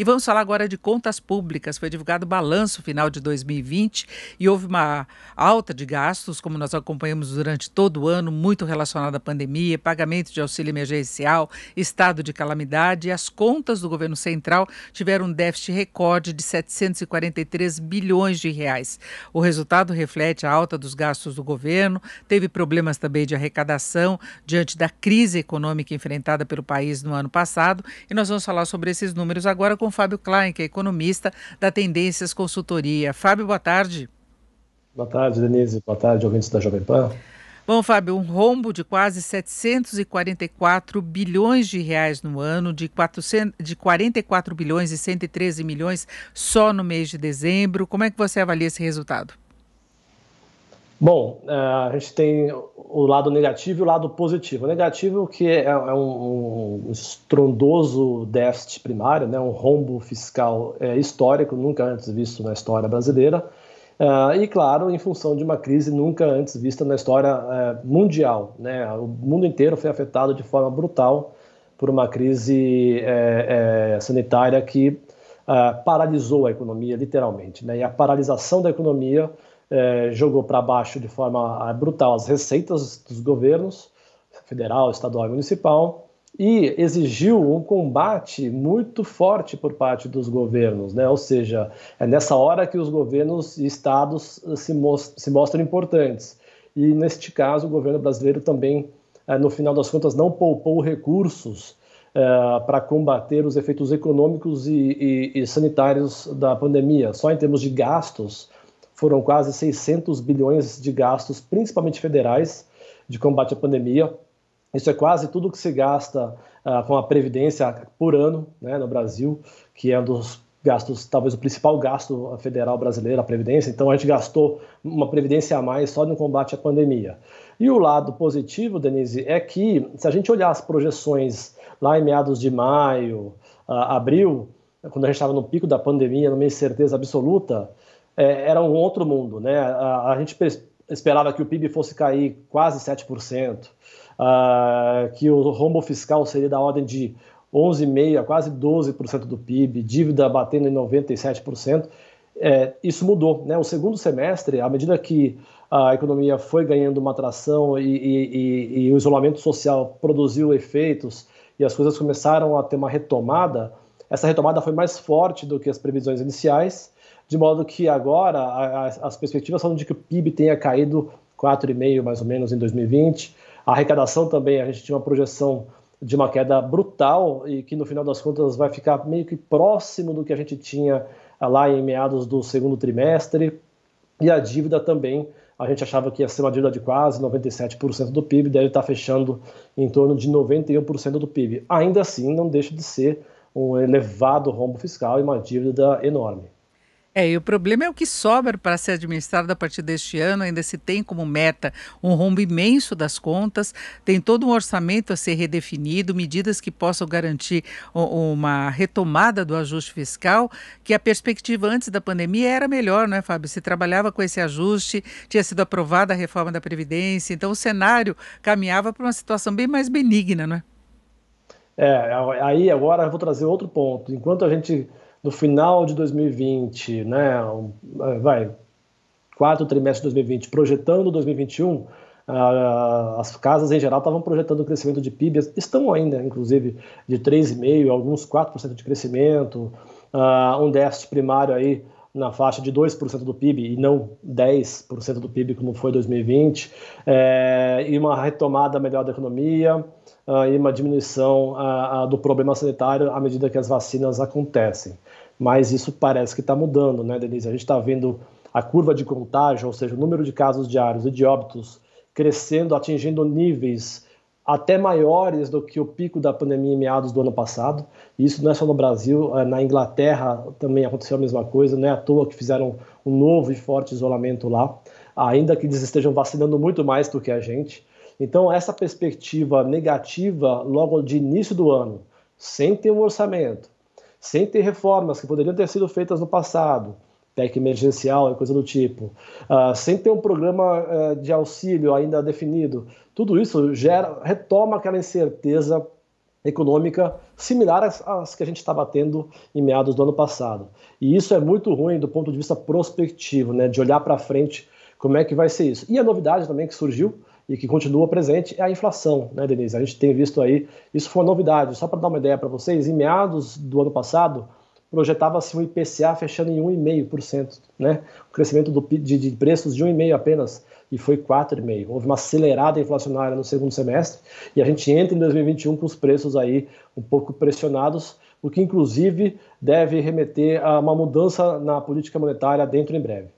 E vamos falar agora de contas públicas. Foi divulgado o balanço final de 2020 e houve uma alta de gastos, como nós acompanhamos durante todo o ano, muito relacionada à pandemia, pagamento de auxílio emergencial, estado de calamidade. E as contas do governo central tiveram um déficit recorde de 743 bilhões de reais. O resultado reflete a alta dos gastos do governo, teve problemas também de arrecadação diante da crise econômica enfrentada pelo país no ano passado. E nós vamos falar sobre esses números agora com com Fábio Klein, que é economista da Tendências Consultoria. Fábio, boa tarde. Boa tarde, Denise. Boa tarde, ouvintes da Jovem Pan. Bom, Fábio, um rombo de quase 744 bilhões de reais no ano, de, 400, de 44 bilhões e 113 milhões só no mês de dezembro. Como é que você avalia esse resultado? Bom, é, a gente tem o lado negativo e o lado positivo. O negativo que é, é um, estrondoso déficit primário, né, um rombo fiscal é, histórico, nunca antes visto na história brasileira, e claro, em função de uma crise nunca antes vista na história mundial. Né? O mundo inteiro foi afetado de forma brutal por uma crise sanitária que paralisou a economia, literalmente. Né? E a paralisação da economia é, jogou para baixo de forma é, brutal as receitas dos governos, federal, estadual e municipal, e exigiu um combate muito forte por parte dos governos, né? ou seja, é nessa hora que os governos e estados se, most se mostram importantes. E neste caso, o governo brasileiro também, é, no final das contas, não poupou recursos é, para combater os efeitos econômicos e, e, e, sanitários da pandemia. Só em termos de gastos, foram quase 600 bilhões de gastos, principalmente federais, de combate à pandemia. Isso é quase tudo que se gasta uh, com a Previdência por ano né, no Brasil, que é um dos gastos, talvez o principal gasto federal brasileiro, a Previdência. Então, a gente gastou uma Previdência a mais só no combate à pandemia. E o lado positivo, Denise, é que se a gente olhar as projeções lá em meados de maio, uh, abril, quando a gente estava no pico da pandemia, numa incerteza absoluta, é, era um outro mundo. Né? A, a gente esperava que o PIB fosse cair quase 7%, uh, ah, que o rombo fiscal seria da ordem de 11,5% a quase 12% do PIB, dívida batendo em 97%. É, isso mudou. Né? O segundo semestre, à medida que a economia foi ganhando uma atração e, e, e, o isolamento social produziu efeitos e as coisas começaram a ter uma retomada, essa retomada foi mais forte do que as previsões iniciais de modo que agora as perspectivas são de que o PIB tenha caído 4,5% mais ou menos em 2020. A arrecadação também, a gente tinha uma projeção de uma queda brutal e que no final das contas vai ficar meio que próximo do que a gente tinha ah, lá em meados do segundo trimestre. E a dívida também, a gente achava que ia ser uma dívida de quase 97% do PIB, deve estar fechando em torno de 91% do PIB. Ainda assim, não deixa de ser um elevado rombo fiscal e uma dívida enorme. É, e o problema é o que sobra para ser administrado a partir deste ano. Ainda se tem como meta um rombo imenso das contas, tem todo um orçamento a ser redefinido, medidas que possam garantir uma retomada do ajuste fiscal, que a perspectiva antes da pandemia era melhor, não é, Fábio? Se trabalhava com esse ajuste, tinha sido aprovada a reforma da Previdência, então o cenário caminhava para uma situação bem mais benigna, não é? É, aí agora eu vou trazer outro ponto. Enquanto a gente no final de 2020, né, é, vai, quarto trimestre de 2020, projetando 2021, as casas em geral estavam projetando um crescimento de PIB, estão ainda, inclusive, de 3,5%, alguns 4% de crescimento, um déficit primário aí na faixa de 2% do PIB e não 10% do PIB como foi 2020, é, e uma retomada melhor da economia uh, e uma diminuição uh, uh, do problema sanitário à medida que as vacinas acontecem mas isso parece que está mudando, né, Denise? A gente está vendo a curva de contágio, ou seja, o número de casos diários e de óbitos crescendo, atingindo níveis até maiores do que o pico da pandemia em meados do ano passado. Isso não é só no Brasil, é, na Inglaterra também aconteceu a mesma coisa, não é à toa que fizeram um novo e forte isolamento lá, ainda que eles estejam vacinando muito mais do que a gente. Então, essa perspectiva negativa logo de início do ano, sem ter um orçamento, sem ter reformas que poderiam ter sido feitas no passado, PEC emergencial e coisa do tipo, uh, sem ter um programa uh, de auxílio ainda definido. Tudo isso gera, retoma aquela incerteza econômica similar às, às que a gente estava tendo em meados do ano passado. E isso é muito ruim do ponto de vista prospectivo, né, de olhar para frente como é que vai ser isso. E a novidade também que surgiu e que continua presente é a inflação, né, Denise? A gente tem visto aí, isso foi uma novidade, só para dar uma ideia para vocês, em meados do ano passado, projetava-se um IPCA fechando em 1,5%, né? O crescimento do, de, de preços de 1,5% apenas, e foi 4,5%. Houve uma acelerada inflacionária no segundo semestre, e a gente entra em 2021 com os preços aí um pouco pressionados, o que inclusive deve remeter a uma mudança na política monetária dentro em breve.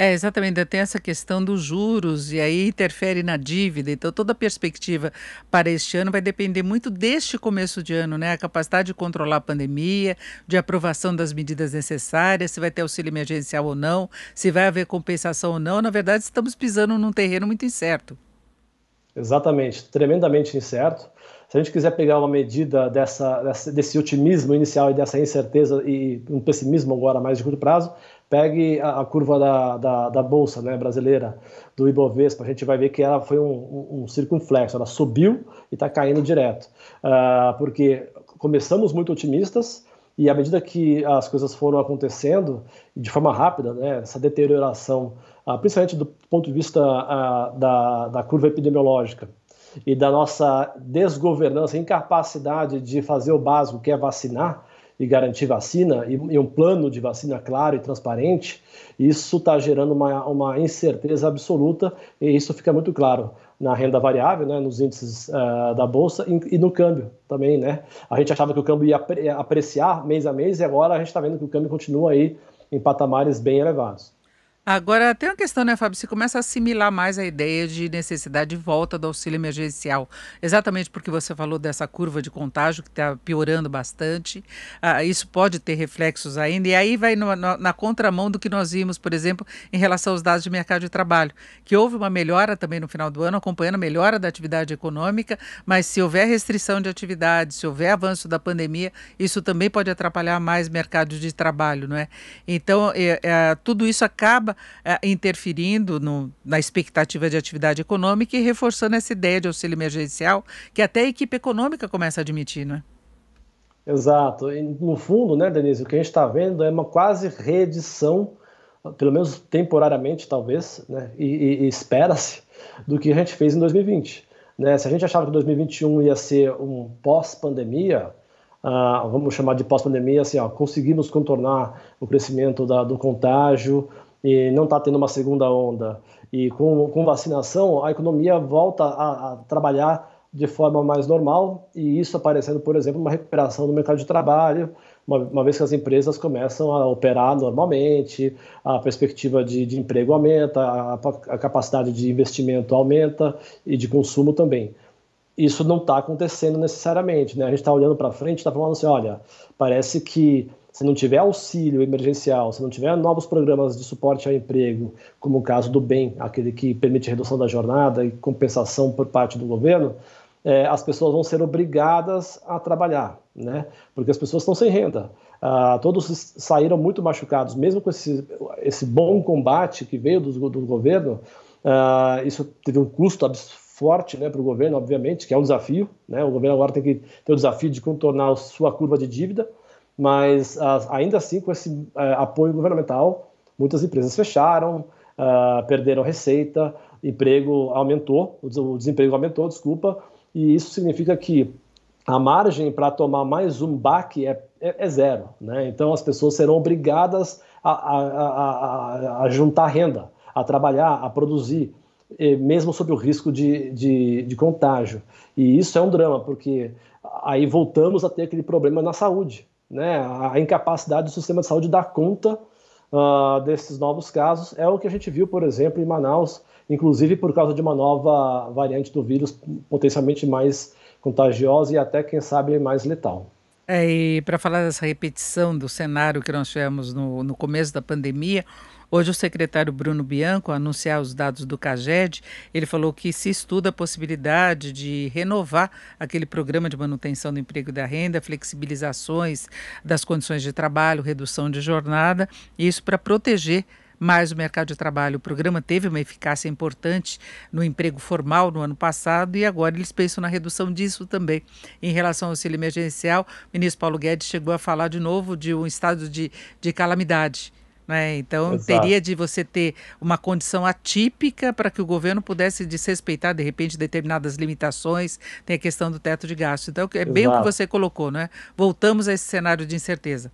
É, exatamente. Ainda tem essa questão dos juros, e aí interfere na dívida. Então, toda a perspectiva para este ano vai depender muito deste começo de ano, né? A capacidade de controlar a pandemia, de aprovação das medidas necessárias, se vai ter auxílio emergencial ou não, se vai haver compensação ou não. Na verdade, estamos pisando num terreno muito incerto. Exatamente, tremendamente incerto. Se a gente quiser pegar uma medida dessa, desse otimismo inicial e dessa incerteza e um pessimismo agora mais de curto prazo, pegue a, a curva da, da, da, bolsa né, brasileira, do Ibovespa, a gente vai ver que ela foi um, um, um circunflexo, ela subiu e está caindo direto. Uh, porque começamos muito otimistas, e à medida que as coisas foram acontecendo de forma rápida, né, essa deterioração, ah, principalmente do ponto de vista ah, da, da curva epidemiológica, e da nossa desgovernança, incapacidade de fazer o básico que é vacinar e garantir vacina e, e um plano de vacina claro e transparente, isso está gerando uma, uma incerteza absoluta e isso fica muito claro na renda variável, né, nos índices uh, da bolsa e, e, no câmbio também, né? A gente achava que o câmbio ia apreciar mês a mês e agora a gente está vendo que o câmbio continua aí em patamares bem elevados. Agora, tem uma questão, né, Fábio? Você começa a assimilar mais a ideia de necessidade de volta do auxílio emergencial, exatamente porque você falou dessa curva de contágio que está piorando bastante. Ah, isso pode ter reflexos ainda, e aí vai no, no, na contramão do que nós vimos, por exemplo, em relação aos dados de mercado de trabalho, que houve uma melhora também no final do ano, acompanhando a melhora da atividade econômica, mas se houver restrição de atividade, se houver avanço da pandemia, isso também pode atrapalhar mais mercado de trabalho, não é? Então, é, é, tudo isso acaba eh, interferindo no, na expectativa de atividade econômica e reforçando essa ideia de auxílio emergencial que até a equipe econômica começa a admitir, não é? Exato. E no fundo, né, Denise, o que a gente está vendo é uma quase reedição, pelo menos temporariamente, talvez, né, e, e, e espera-se, do que a gente fez em 2020. Né? Se a gente achava que 2021 ia ser um pós-pandemia, Uh, vamos chamar de pós-pandemia, assim, ó, conseguimos contornar o crescimento da, do contágio, e não está tendo uma segunda onda, e com, com vacinação, a economia volta a, a trabalhar de forma mais normal, e isso aparecendo, por exemplo, uma recuperação do mercado de trabalho, uma, uma vez que as empresas começam a operar normalmente, a perspectiva de, de emprego aumenta, a, a, capacidade de investimento aumenta e de consumo também. Isso não está acontecendo necessariamente, né? A gente está olhando para frente, está falando assim, olha, parece que se não tiver auxílio emergencial, se não tiver novos programas de suporte ao emprego, como o caso do BEM, aquele que permite redução da jornada e compensação por parte do governo, é, as pessoas vão ser obrigadas a trabalhar, né? porque as pessoas estão sem renda. Ah, todos saíram muito machucados, mesmo com esse, esse bom combate que veio do, do governo, ah, isso teve um custo absurdo forte né, para o governo, obviamente, que é um desafio. Né? O governo agora tem que ter o desafio de contornar sua curva de dívida mas ainda assim, com esse é, apoio governamental, muitas empresas fecharam, é, perderam receita, emprego aumentou, o desemprego aumentou, desculpa, e isso significa que a margem para tomar mais um baque é, é, é, zero. Né? Então as pessoas serão obrigadas a, a, a, a juntar renda, a trabalhar, a produzir, mesmo sob o risco de, de, de contágio. E isso é um drama, porque aí voltamos a ter aquele problema na saúde né, a incapacidade do sistema de saúde dar conta uh, desses novos casos. É o que a gente viu, por exemplo, em Manaus, inclusive por causa de uma nova variante do vírus potencialmente mais contagiosa e até, quem sabe, mais letal. É, e para falar dessa repetição do cenário que nós tivemos no, no começo da pandemia, Hoje, o secretário Bruno Bianco, anunciar os dados do CAGED, ele falou que se estuda a possibilidade de renovar aquele programa de manutenção do emprego e da renda, flexibilizações das condições de trabalho, redução de jornada, isso para proteger mas o mercado de trabalho, o programa teve uma eficácia importante no emprego formal no ano passado e agora eles pensam na redução disso também. Em relação ao auxílio emergencial, o ministro Paulo Guedes chegou a falar de novo de um estado de, de calamidade. Né? Então, Exato. teria de você ter uma condição atípica para que o governo pudesse desrespeitar, de repente, determinadas limitações. Tem a questão do teto de gasto. Então, é bem Exato. o que você colocou, né? Voltamos a esse cenário de incerteza.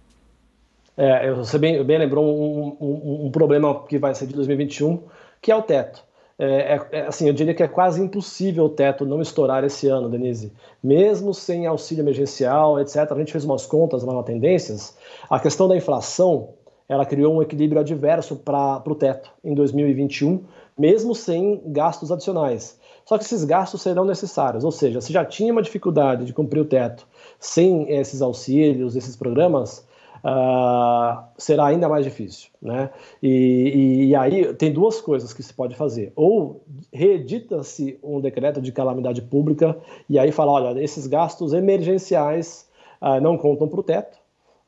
É, você bem, bem lembrou um, um, um, problema que vai ser de 2021, que é o teto. É, é, é, assim, eu diria que é quase impossível o teto não estourar esse ano, Denise. Mesmo sem auxílio emergencial, etc. A gente fez umas contas lá na Tendências. A questão da inflação, ela criou um equilíbrio adverso para o teto em 2021, mesmo sem gastos adicionais. Só que esses gastos serão necessários, ou seja, se já tinha uma dificuldade de cumprir o teto sem esses auxílios, esses programas, uh, será ainda mais difícil. Né? E, e, aí tem duas coisas que se pode fazer. Ou reedita-se um decreto de calamidade pública e aí fala, olha, esses gastos emergenciais uh, não contam para o teto,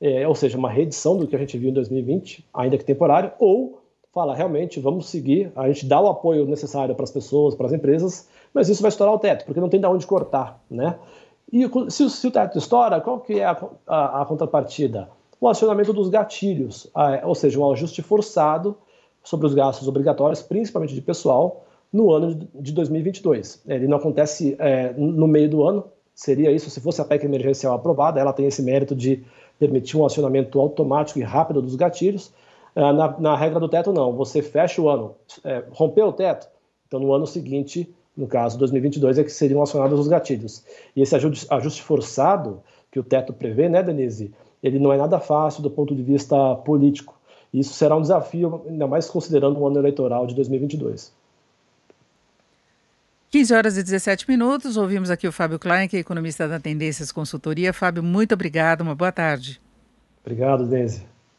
é, ou seja, uma reedição do que a gente viu em 2020, ainda que temporário, ou fala, realmente, vamos seguir, a gente dá o apoio necessário para as pessoas, para as empresas, mas isso vai estourar o teto, porque não tem de onde cortar, né? E se, se o teto estoura, qual que é a, a, a contrapartida? o acionamento dos gatilhos, ah, é, ou seja, um ajuste forçado sobre os gastos obrigatórios, principalmente de pessoal, no ano de 2022. Ele não acontece é, no meio do ano, seria isso se fosse a PEC emergencial aprovada, ela tem esse mérito de permitir um acionamento automático e rápido dos gatilhos. Ah, na, na regra do teto, não, você fecha o ano, é, rompeu o teto, então no ano seguinte, no caso 2022, é que seriam acionados os gatilhos. E esse ajuste, ajuste forçado que o teto prevê, né, Denise? ele não é nada fácil do ponto de vista político. Isso será um desafio, ainda mais considerando o ano eleitoral de 2022. 15 horas e 17 minutos. Ouvimos aqui o Fábio Klein, que é economista da Tendências Consultoria. Fábio, muito obrigado, uma boa tarde. Obrigado, Denise.